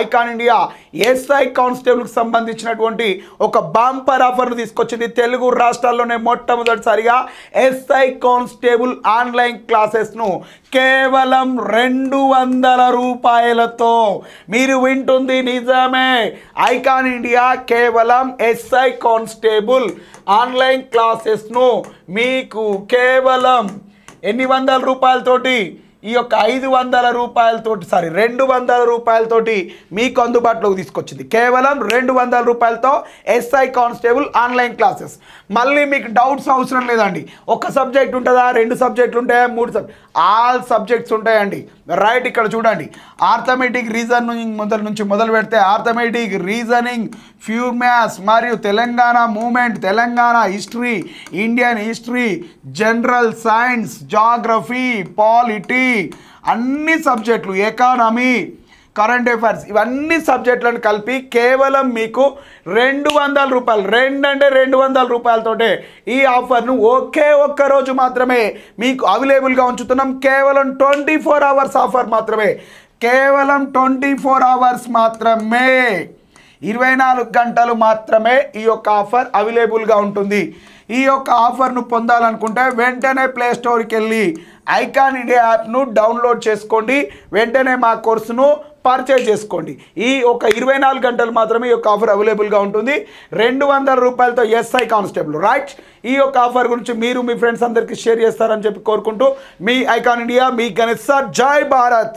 icon India SI కానిస్టేబుల్కి సంబంధించినటువంటి ఒక బాంపర్ ఆఫర్ను తీసుకొచ్చింది తెలుగు రాష్ట్రాల్లోనే మొట్టమొదటిసారిగా ఎస్ఐ కానిస్టేబుల్ ఆన్లైన్ క్లాసెస్ను కేవలం రెండు వందల రూపాయలతో మీరు వింటుంది నిజమే ఐకాన్ ఇండియా కేవలం ఎస్ఐ కానిస్టేబుల్ ఆన్లైన్ క్లాసెస్ను మీకు కేవలం ఎన్ని వందల రూపాయలతోటి ఈ యొక్క ఐదు వందల రూపాయలతోటి సారీ రెండు వందల రూపాయలతోటి మీకు అందుబాటులోకి తీసుకొచ్చింది కేవలం రెండు వందల రూపాయలతో ఎస్ఐ కానిస్టేబుల్ ఆన్లైన్ క్లాసెస్ మళ్ళీ మీకు డౌట్స్ అవసరం లేదండి ఒక సబ్జెక్ట్ ఉంటుందా రెండు సబ్జెక్టులు ఉంటాయా మూడు సబ్జెక్ట్ ఆల్ సబ్జెక్ట్స్ ఉంటాయండి రైట్ ఇక్కడ చూడండి ఆర్థమెటిక్ రీజనింగ్ మొదల నుంచి మొదలు పెడితే ఆర్థమెటిక్ రీజనింగ్ ఫ్యూ మ్యాథ్స్ మరియు Telangana movement Telangana history Indian history general science geography polity అన్ని సబ్జెక్టులు ఎకానమీ కరెంట్ అఫైర్స్ ఇవన్నీ సబ్జెక్టులను కలిపి కేవలం మీకు రెండు వందల రూపాయలు రెండు అంటే రెండు వందల రూపాయలతోటే ఈ ఆఫర్ను ఒకే ఒక్క రోజు మాత్రమే మీకు అవైలబుల్గా ఉంచుతున్నాం కేవలం ట్వంటీ ఫోర్ అవర్స్ ఆఫర్ మాత్రమే కేవలం ట్వంటీ ఫోర్ అవర్స్ మాత్రమే ఇరవై నాలుగు గంటలు మాత్రమే ఈ యొక్క ఆఫర్ అవైలబుల్గా ఉంటుంది ఈ యొక్క ఆఫర్ను పొందాలనుకుంటే వెంటనే ప్లే స్టోర్కి వెళ్ళి ఐకాన్ ఇండియా యాప్ను డౌన్లోడ్ చేసుకోండి వెంటనే మా కోర్సును పర్చేజ్ చేసుకోండి ఈ ఒక ఇరవై నాలుగు గంటలు మాత్రమే ఈ యొక్క ఆఫర్ అవైలబుల్గా ఉంటుంది రెండు వందల రూపాయలతో ఎస్ఐ కానిస్టేబుల్ రైట్ ఈ యొక్క ఆఫర్ గురించి మీరు మీ ఫ్రెండ్స్ అందరికీ షేర్ చేస్తారని చెప్పి కోరుకుంటూ మీ ఐకాన్ ఇండియా మీ గణేష్ సార్ జై భారత్